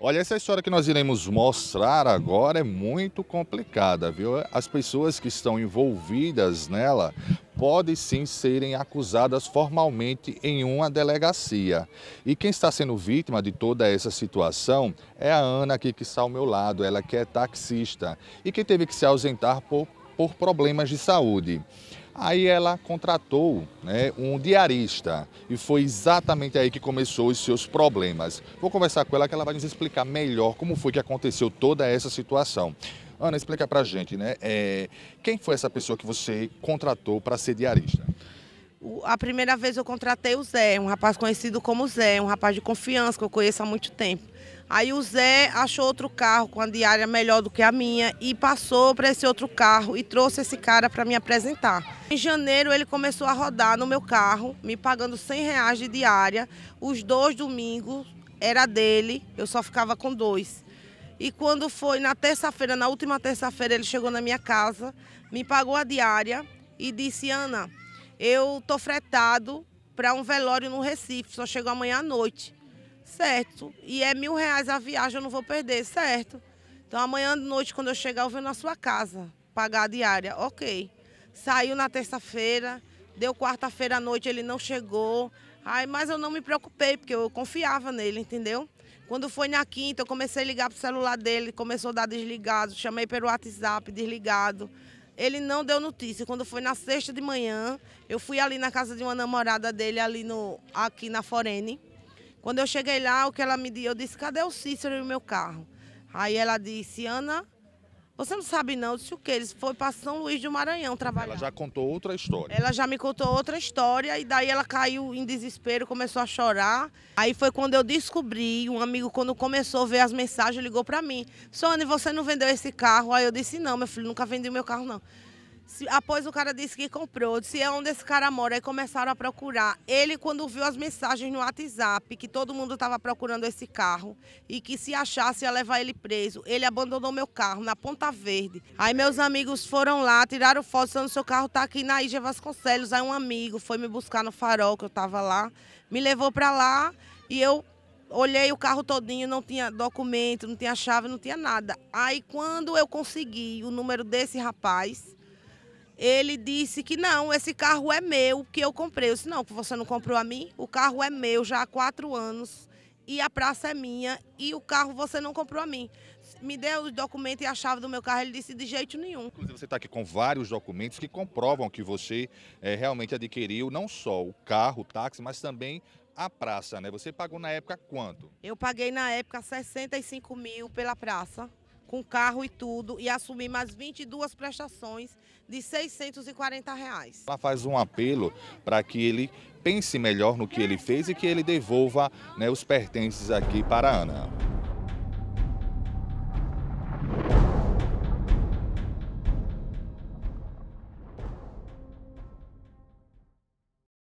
Olha, essa história que nós iremos mostrar agora é muito complicada, viu? As pessoas que estão envolvidas nela podem sim serem acusadas formalmente em uma delegacia. E quem está sendo vítima de toda essa situação é a Ana aqui que está ao meu lado, ela que é taxista e que teve que se ausentar por, por problemas de saúde. Aí ela contratou né, um diarista e foi exatamente aí que começou os seus problemas. Vou conversar com ela que ela vai nos explicar melhor como foi que aconteceu toda essa situação. Ana, explica pra gente, né? É, quem foi essa pessoa que você contratou para ser diarista? a primeira vez eu contratei o Zé, um rapaz conhecido como Zé, um rapaz de confiança que eu conheço há muito tempo. Aí o Zé achou outro carro com a diária melhor do que a minha e passou para esse outro carro e trouxe esse cara para me apresentar. Em janeiro ele começou a rodar no meu carro, me pagando 100 reais de diária. Os dois domingos era dele, eu só ficava com dois. E quando foi na terça-feira, na última terça-feira, ele chegou na minha casa, me pagou a diária e disse, Ana, eu tô fretado para um velório no Recife, só chego amanhã à noite. Certo. E é mil reais a viagem, eu não vou perder, certo. Então amanhã à noite, quando eu chegar, eu venho na sua casa, pagar a diária. Ok. Saiu na terça-feira, deu quarta-feira à noite, ele não chegou. Ai, mas eu não me preocupei, porque eu confiava nele, entendeu? Quando foi na quinta, eu comecei a ligar pro celular dele, começou a dar desligado, chamei pelo WhatsApp, desligado ele não deu notícia. Quando foi na sexta de manhã, eu fui ali na casa de uma namorada dele, ali no, aqui na Forene. Quando eu cheguei lá, o que ela me disse, eu disse, cadê o Cícero e o meu carro? Aí ela disse, Ana, você não sabe não, se disse o que? Eles foi para São Luís do Maranhão trabalhar. Ela já contou outra história. Ela já me contou outra história e daí ela caiu em desespero, começou a chorar. Aí foi quando eu descobri, um amigo quando começou a ver as mensagens ligou para mim. Sônia, você não vendeu esse carro? Aí eu disse não, meu filho, nunca vendi meu carro não após o cara disse que comprou, disse é onde esse cara mora, aí começaram a procurar. Ele, quando viu as mensagens no WhatsApp, que todo mundo estava procurando esse carro e que se achasse ia levar ele preso, ele abandonou meu carro na Ponta Verde. Aí meus amigos foram lá, tiraram foto, dizendo seu carro está aqui na Ija Vasconcelos. Aí um amigo foi me buscar no farol, que eu estava lá, me levou para lá e eu olhei o carro todinho, não tinha documento, não tinha chave, não tinha nada. Aí quando eu consegui o número desse rapaz, ele disse que não, esse carro é meu, que eu comprei. Eu disse, não, você não comprou a mim, o carro é meu já há quatro anos e a praça é minha e o carro você não comprou a mim. Me deu os documentos e a chave do meu carro, ele disse de jeito nenhum. Inclusive você está aqui com vários documentos que comprovam que você é, realmente adquiriu não só o carro, o táxi, mas também a praça, né? Você pagou na época quanto? Eu paguei na época 65 mil pela praça com carro e tudo, e assumir mais 22 prestações de 640 reais. Ela faz um apelo para que ele pense melhor no que ele fez e que ele devolva né, os pertences aqui para a Ana.